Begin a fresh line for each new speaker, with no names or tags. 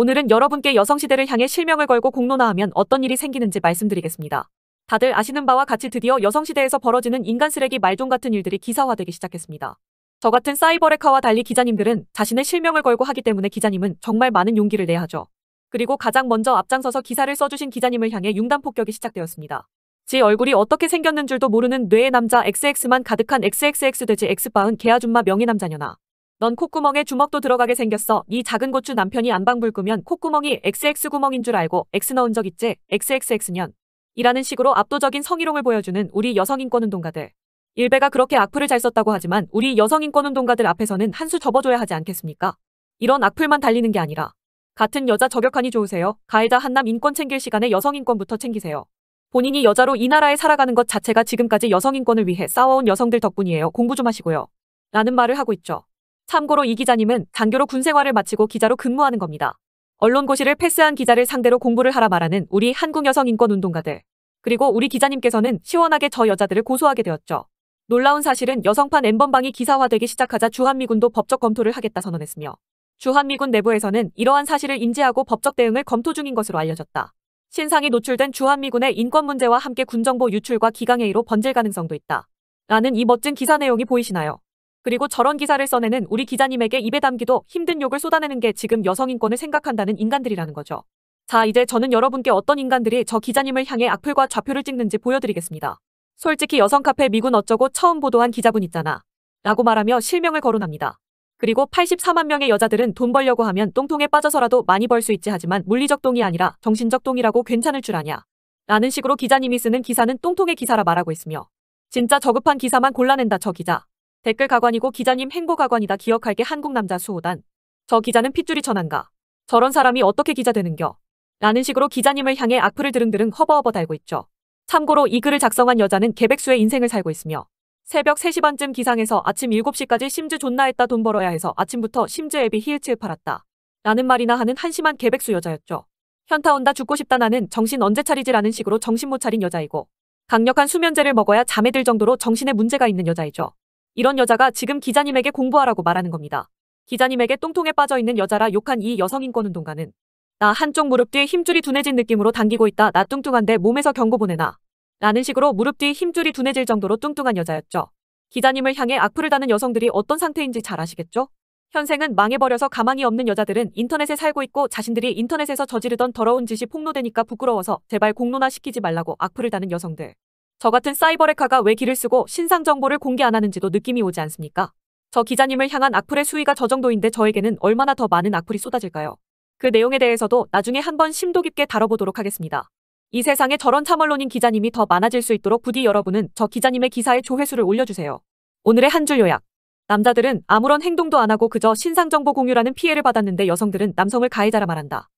오늘은 여러분께 여성시대를 향해 실명을 걸고 공론화하면 어떤 일이 생기는지 말씀드리겠습니다. 다들 아시는 바와 같이 드디어 여성시대에서 벌어지는 인간 쓰레기 말종 같은 일들이 기사화되기 시작했습니다. 저 같은 사이버레카와 달리 기자님들은 자신의 실명을 걸고 하기 때문에 기자님은 정말 많은 용기를 내야 하죠. 그리고 가장 먼저 앞장서서 기사를 써주신 기자님을 향해 융단 폭격이 시작되었습니다. 지 얼굴이 어떻게 생겼는 줄도 모르는 뇌의 남자 XX만 가득한 XXX 돼지 X바은 개아줌마 명의남자녀나 넌 콧구멍에 주먹도 들어가게 생겼어. 이 작은 고추 남편이 안방불 끄면 콧구멍이 XX 구멍인 줄 알고 X 넣은 적 있지? XXX년. 이라는 식으로 압도적인 성희롱을 보여주는 우리 여성인권운동가들. 일베가 그렇게 악플을 잘 썼다고 하지만 우리 여성인권운동가들 앞에서는 한 수 접어줘야 하지 않겠습니까? 이런 악플만 달리는 게 아니라 같은 여자 저격하니 좋으세요. 가해자 한남 인권 챙길 시간에 여성인권부터 챙기세요. 본인이 여자로 이 나라에 살아가는 것 자체가 지금까지 여성인권을 위해 싸워온 여성들 덕분이에요. 공부 좀 하시고요. 라는 말을 하고 있죠. 참고로 이 기자님은 장교로 군생활을 마치고 기자로 근무하는 겁니다. 언론고시를 패스한 기자를 상대로 공부를 하라 말하는 우리 한국 여성 인권 운동가들. 그리고 우리 기자님께서는 시원하게 저 여자들을 고소하게 되었죠. 놀라운 사실은 여성판 엠번방이 기사화되기 시작하자 주한미군도 법적 검토를 하겠다 선언했으며 주한미군 내부에서는 이러한 사실을 인지하고 법적 대응을 검토 중인 것으로 알려졌다. 신상이 노출된 주한미군의 인권 문제와 함께 군정보 유출과 기강회의로 번질 가능성도 있다. 라는 이 멋진 기사 내용이 보이시나요? 그리고 저런 기사를 써내는 우리 기자님에게 입에 담기도 힘든 욕을 쏟아내는 게 지금 여성인권을 생각한다는 인간들이라는 거죠. 자, 이제 저는 여러분께 어떤 인간들이 저 기자님을 향해 악플과 좌표를 찍는지 보여드리겠습니다. 솔직히 여성 카페 미군 어쩌고 처음 보도한 기자분 있잖아. 라고 말하며 실명을 거론합니다. 그리고 84만 명의 여자들은 돈 벌려고 하면 똥통에 빠져서라도 많이 벌 수 있지 하지만 물리적 똥이 아니라 정신적 똥이라고 괜찮을 줄 아냐. 라는 식으로 기자님이 쓰는 기사는 똥통의 기사라 말하고 있으며 진짜 저급한 기사만 골라낸다 저 기자. 댓글 가관이고 기자님 행보 가관이다 기억할게 한국 남자 수호단. 저 기자는 핏줄이 천한가. 저런 사람이 어떻게 기자 되는겨. 라는 식으로 기자님을 향해 악플을 드릉드릉 허버허버 달고 있죠. 참고로 이 글을 작성한 여자는 개백수의 인생을 살고 있으며 새벽 3시 반쯤 기상해서 아침 7시까지 심즈 존나 했다 돈 벌어야 해서 아침부터 심즈 앱이 히읗을 팔았다. 라는 말이나 하는 한심한 개백수 여자였죠. 현타 온다 죽고 싶다 나는 정신 언제 차리지라는 식으로 정신 못 차린 여자이고 강력한 수면제를 먹어야 잠에 들 정도로 정신에 문제가 있는 여자이죠. 이런 여자가 지금 기자님에게 공부하라고 말하는 겁니다. 기자님에게 똥통에 빠져있는 여자라 욕한 이 여성인권운동가는 나 한쪽 무릎 뒤 힘줄이 둔해진 느낌으로 당기고 있다. 나 뚱뚱한데 몸에서 경고 보내나. 라는 식으로 무릎 뒤 힘줄이 둔해질 정도로 뚱뚱한 여자였죠. 기자님을 향해 악플을 다는 여성들이 어떤 상태인지 잘 아시겠죠? 현생은 망해버려서 가망이 없는 여자들은 인터넷에 살고 있고 자신들이 인터넷에서 저지르던 더러운 짓이 폭로되니까 부끄러워서 제발 공론화시키지 말라고 악플을 다는 여성들. 저 같은 사이버레카가 왜 길을 쓰고 신상 정보를 공개 안 하는지도 느낌이 오지 않습니까? 저 기자님을 향한 악플의 수위가 저 정도인데 저에게는 얼마나 더 많은 악플이 쏟아질까요? 그 내용에 대해서도 나중에 한번 심도 깊게 다뤄보도록 하겠습니다. 이 세상에 저런 참언론인 기자님이 더 많아질 수 있도록 부디 여러분은 저 기자님의 기사의 조회수를 올려주세요. 오늘의 한 줄 요약. 남자들은 아무런 행동도 안 하고 그저 신상 정보 공유라는 피해를 받았는데 여성들은 남성을 가해자라 말한다.